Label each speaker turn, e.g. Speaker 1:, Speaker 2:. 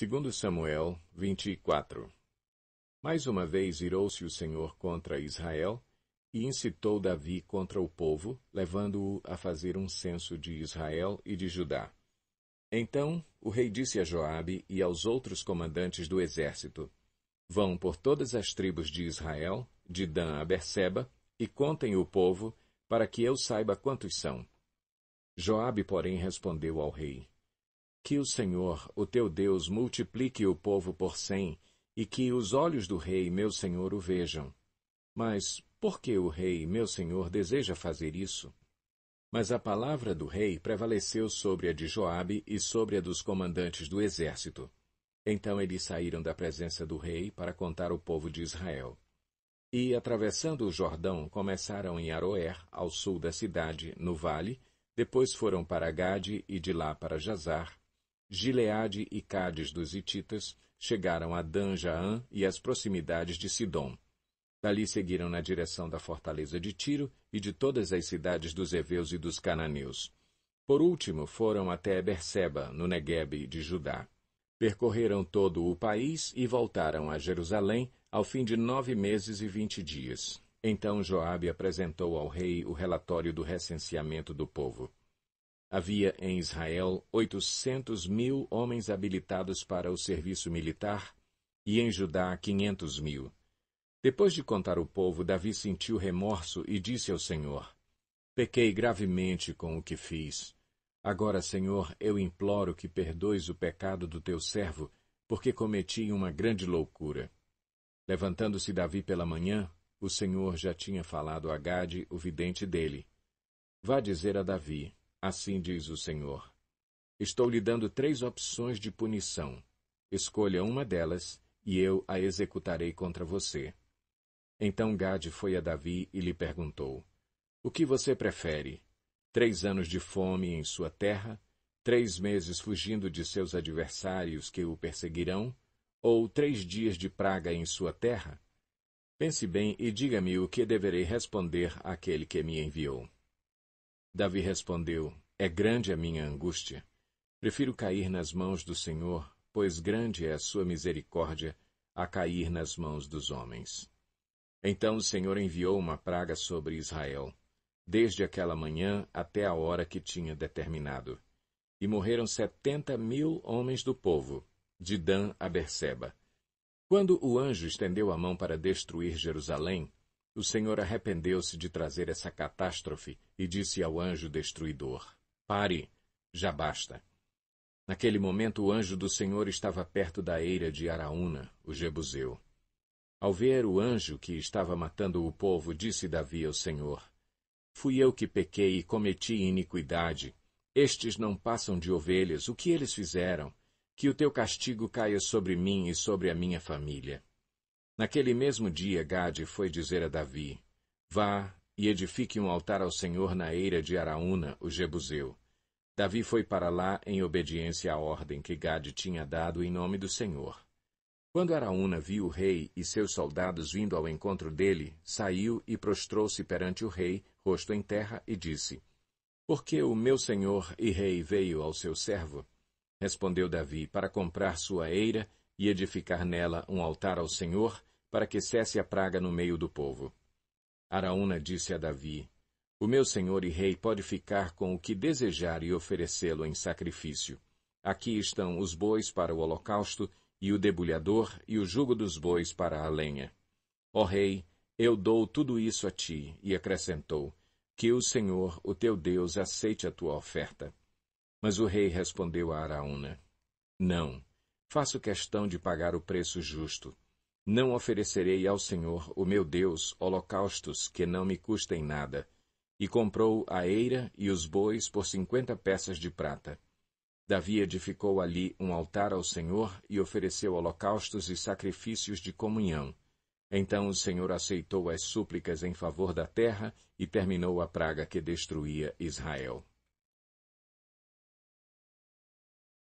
Speaker 1: Segundo Samuel 24. Mais uma vez irou-se o Senhor contra Israel e incitou Davi contra o povo, levando-o a fazer um censo de Israel e de Judá. Então o rei disse a Joabe e aos outros comandantes do exército: Vão por todas as tribos de Israel, de Dan a Berseba, e contem o povo, para que eu saiba quantos são. Joabe, porém, respondeu ao rei: que o Senhor, o teu Deus, multiplique o povo por cem, e que os olhos do rei, meu senhor, o vejam. Mas por que o rei, meu senhor, deseja fazer isso? Mas a palavra do rei prevaleceu sobre a de Joabe e sobre a dos comandantes do exército. Então eles saíram da presença do rei para contar o povo de Israel. E, atravessando o Jordão, começaram em Aroer, ao sul da cidade, no vale, depois foram para Gade e de lá para Jazar, Gileade e Cádiz dos Hititas, chegaram a Dan-Jaã e as proximidades de Sidom. Dali seguiram na direção da fortaleza de Tiro e de todas as cidades dos Eveus e dos Cananeus. Por último, foram até Berseba, no Neguebe de Judá. Percorreram todo o país e voltaram a Jerusalém ao fim de nove meses e vinte dias. Então Joabe apresentou ao rei o relatório do recenseamento do povo. Havia em Israel 800 mil homens habilitados para o serviço militar e em Judá 500 mil. Depois de contar o povo, Davi sentiu remorso e disse ao Senhor: Pequei gravemente com o que fiz. Agora, Senhor, eu imploro que perdoes o pecado do teu servo, porque cometi uma grande loucura. Levantando-se Davi pela manhã, o Senhor já tinha falado a Gade, o vidente dele. Vá dizer a Davi: Assim diz o Senhor. Estou lhe dando três opções de punição. Escolha uma delas, e eu a executarei contra você. Então Gade foi a Davi e lhe perguntou: O que você prefere? Três anos de fome em sua terra, três meses fugindo de seus adversários que o perseguirão, ou três dias de praga em sua terra? Pense bem e diga-me o que deverei responder àquele que me enviou. Davi respondeu: É grande a minha angústia. Prefiro cair nas mãos do Senhor, pois grande é a sua misericórdia, a cair nas mãos dos homens. Então o Senhor enviou uma praga sobre Israel, desde aquela manhã até a hora que tinha determinado. E morreram setenta mil homens do povo, de Dan a Berseba. Quando o anjo estendeu a mão para destruir Jerusalém, o Senhor arrependeu-se de trazer essa catástrofe e disse ao anjo destruidor: Pare, já basta. Naquele momento o anjo do Senhor estava perto da eira de Araúna, o Jebuseu. Ao ver o anjo que estava matando o povo, disse Davi ao Senhor: Fui eu que pequei e cometi iniquidade. Estes não passam de ovelhas, o que eles fizeram? Que o teu castigo caia sobre mim e sobre a minha família. Naquele mesmo dia, Gade foi dizer a Davi: Vá e edifique um altar ao Senhor na eira de Araúna, o Jebuseu. Davi foi para lá em obediência à ordem que Gade tinha dado em nome do Senhor. Quando Araúna viu o rei e seus soldados vindo ao encontro dele, saiu e prostrou-se perante o rei, rosto em terra, e disse: Por que o meu senhor e rei veio ao seu servo? Respondeu Davi: Para comprar sua eira e edificar nela um altar ao Senhor para que cesse a praga no meio do povo. Araúna disse a Davi, O meu senhor e rei pode ficar com o que desejar e oferecê-lo em sacrifício. Aqui estão os bois para o holocausto, e o debulhador e o jugo dos bois para a lenha. Ó rei, eu dou tudo isso a ti, e acrescentou, que o Senhor, o teu Deus, aceite a tua oferta. Mas o rei respondeu a Araúna, Não, faço questão de pagar o preço justo. Não oferecerei ao Senhor, o meu Deus, holocaustos que não me custem nada. E comprou a eira e os bois por cinquenta peças de prata. Davi edificou ali um altar ao Senhor e ofereceu holocaustos e sacrifícios de comunhão. Então o Senhor aceitou as súplicas em favor da terra e terminou a praga que destruía Israel.